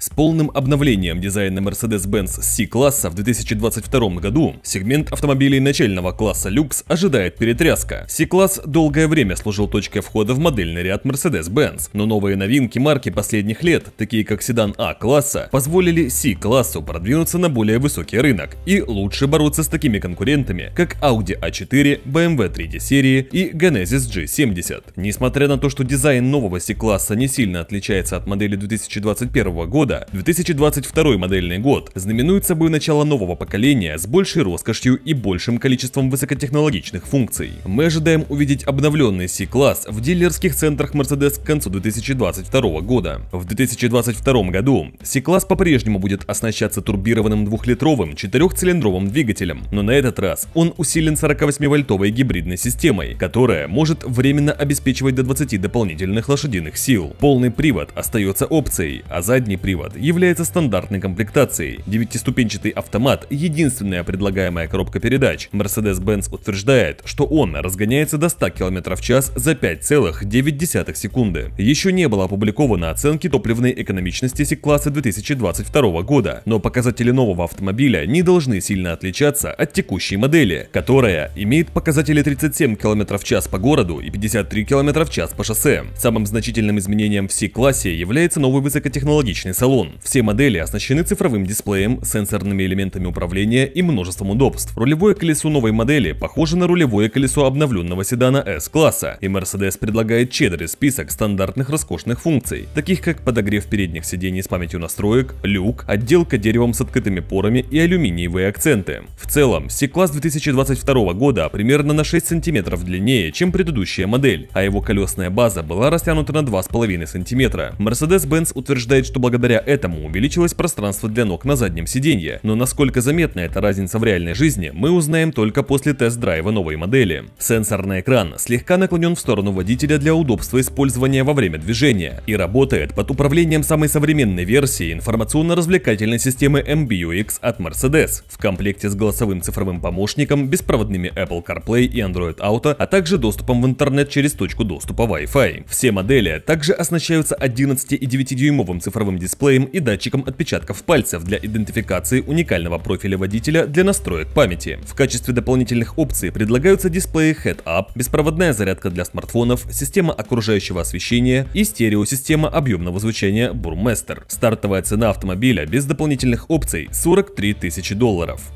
С полным обновлением дизайна Mercedes-Benz C-класса в 2022 году сегмент автомобилей начального класса люкс ожидает перетряска. C-класс долгое время служил точкой входа в модельный ряд Mercedes-Benz, но новые новинки марки последних лет, такие как седан А-класса, позволили C-классу продвинуться на более высокий рынок и лучше бороться с такими конкурентами, как Audi A4, BMW 3 серии и Genesis G70. Несмотря на то, что дизайн нового C-класса не сильно отличается от модели 2021 года, года, 2022 модельный год, знаменует собой начало нового поколения с большей роскошью и большим количеством высокотехнологичных функций. Мы ожидаем увидеть обновленный C-класс в дилерских центрах Mercedes к концу 2022 года. В 2022 году C-класс по-прежнему будет оснащаться турбированным двухлитровым четырехцилиндровым двигателем, но на этот раз он усилен 48-вольтовой гибридной системой, которая может временно обеспечивать до 20 дополнительных лошадиных сил. Полный привод остается опцией, а задний привод привод является стандартной комплектацией. Девятиступенчатый автомат – единственная предлагаемая коробка передач. Mercedes-Benz утверждает, что он разгоняется до 100 км в час за 5,9 секунды. Еще не было опубликовано оценки топливной экономичности C-класса 2022 года, но показатели нового автомобиля не должны сильно отличаться от текущей модели, которая имеет показатели 37 км в час по городу и 53 км в час по шоссе. Самым значительным изменением в C-классе является новый высокотехнологичный салон колонн. Все модели оснащены цифровым дисплеем, сенсорными элементами управления и множеством удобств. Рулевое колесо новой модели похоже на рулевое колесо обновленного седана S-класса, и Mercedes предлагает щедрый список стандартных роскошных функций, таких как подогрев передних сидений с памятью настроек, люк, отделка деревом с открытыми порами и алюминиевые акценты. В целом, C-класс 2022 года примерно на 6 см длиннее, чем предыдущая модель, а его колесная база была растянута на 2,5 см. Mercedes-Benz утверждает, что благодаря Благодаря этому увеличилось пространство для ног на заднем сиденье, но насколько заметна эта разница в реальной жизни, мы узнаем только после тест-драйва новой модели. Сенсорный экран слегка наклонен в сторону водителя для удобства использования во время движения и работает под управлением самой современной версии информационно-развлекательной системы MBUX от Mercedes в комплекте с голосовым цифровым помощником, беспроводными Apple CarPlay и Android Auto, а также доступом в интернет через точку доступа Wi-Fi. Все модели также оснащаются 11 и 9-дюймовым цифровым дисплеем дисплеем и датчиком отпечатков пальцев для идентификации уникального профиля водителя для настроек памяти. В качестве дополнительных опций предлагаются дисплеи Head Up, беспроводная зарядка для смартфонов, система окружающего освещения и стереосистема объемного звучания Burmester. Стартовая цена автомобиля без дополнительных опций 43 тысячи долларов.